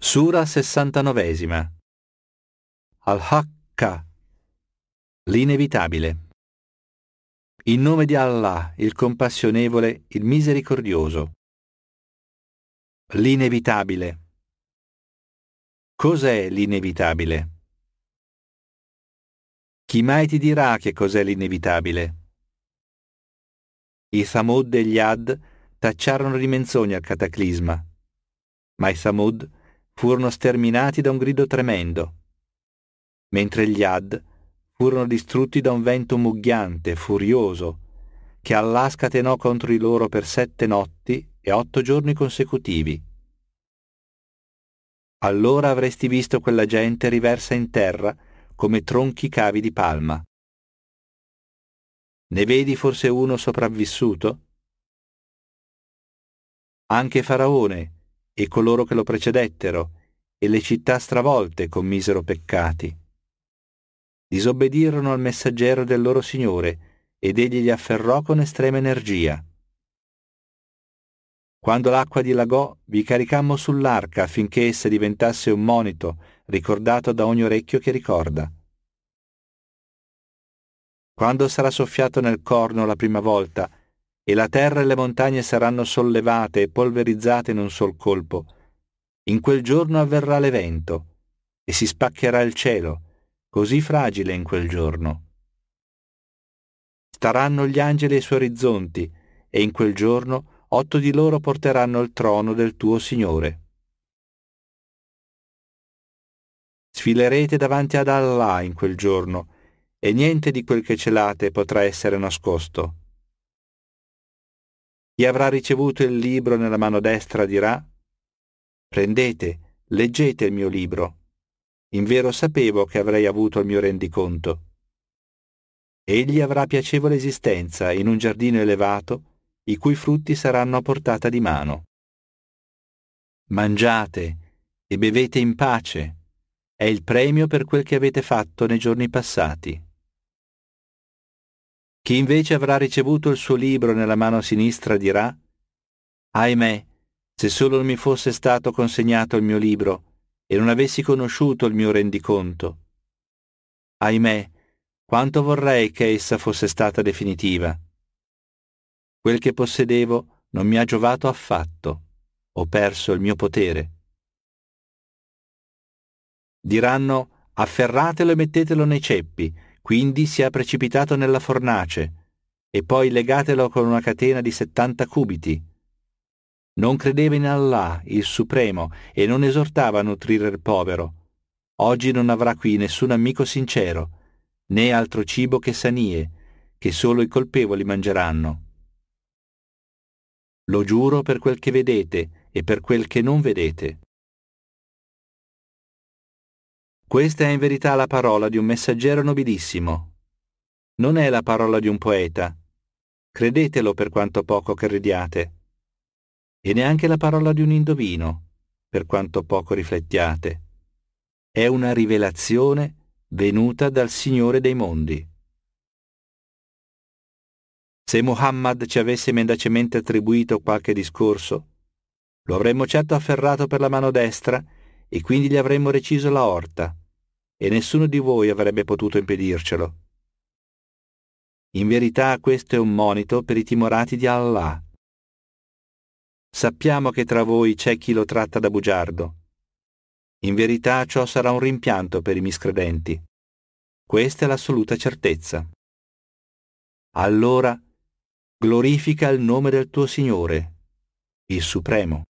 Sura 69 Al-Hakka L'inevitabile In nome di Allah, il compassionevole, il misericordioso. L'inevitabile Cos'è l'inevitabile? Chi mai ti dirà che cos'è l'inevitabile? I Thamud e gli Ad tacciarono di menzogna il cataclisma, ma i Thamud furono sterminati da un grido tremendo, mentre gli Ad furono distrutti da un vento mugghiante, furioso, che Allah scatenò contro di loro per sette notti e otto giorni consecutivi. Allora avresti visto quella gente riversa in terra come tronchi cavi di palma. Ne vedi forse uno sopravvissuto? Anche Faraone, e coloro che lo precedettero, e le città stravolte commisero peccati. Disobbedirono al messaggero del loro Signore, ed egli li afferrò con estrema energia. Quando l'acqua dilagò, vi caricammo sull'arca affinché essa diventasse un monito, ricordato da ogni orecchio che ricorda. Quando sarà soffiato nel corno la prima volta, e la terra e le montagne saranno sollevate e polverizzate in un sol colpo. In quel giorno avverrà l'evento, e si spaccherà il cielo, così fragile in quel giorno. Staranno gli angeli ai suoi orizzonti, e in quel giorno otto di loro porteranno il trono del tuo Signore. Sfilerete davanti ad Allah in quel giorno, e niente di quel che celate potrà essere nascosto e avrà ricevuto il libro nella mano destra dirà, Prendete, leggete il mio libro. Invero sapevo che avrei avuto il mio rendiconto. Egli avrà piacevole esistenza in un giardino elevato, i cui frutti saranno a portata di mano. Mangiate e bevete in pace. È il premio per quel che avete fatto nei giorni passati. Chi invece avrà ricevuto il suo libro nella mano sinistra dirà, Ahimè, se solo mi fosse stato consegnato il mio libro e non avessi conosciuto il mio rendiconto. Ahimè, quanto vorrei che essa fosse stata definitiva. Quel che possedevo non mi ha giovato affatto, ho perso il mio potere. Diranno, afferratelo e mettetelo nei ceppi, quindi si è precipitato nella fornace, e poi legatelo con una catena di settanta cubiti. Non credeva in Allah, il Supremo, e non esortava a nutrire il povero. Oggi non avrà qui nessun amico sincero, né altro cibo che sanie, che solo i colpevoli mangeranno. Lo giuro per quel che vedete e per quel che non vedete. Questa è in verità la parola di un messaggero nobilissimo. Non è la parola di un poeta. Credetelo per quanto poco crediate. E neanche la parola di un indovino, per quanto poco riflettiate. È una rivelazione venuta dal Signore dei mondi. Se Muhammad ci avesse mendacemente attribuito qualche discorso, lo avremmo certo afferrato per la mano destra e quindi gli avremmo reciso la orta, e nessuno di voi avrebbe potuto impedircelo. In verità questo è un monito per i timorati di Allah. Sappiamo che tra voi c'è chi lo tratta da bugiardo. In verità ciò sarà un rimpianto per i miscredenti. Questa è l'assoluta certezza. Allora, glorifica il nome del tuo Signore, il Supremo.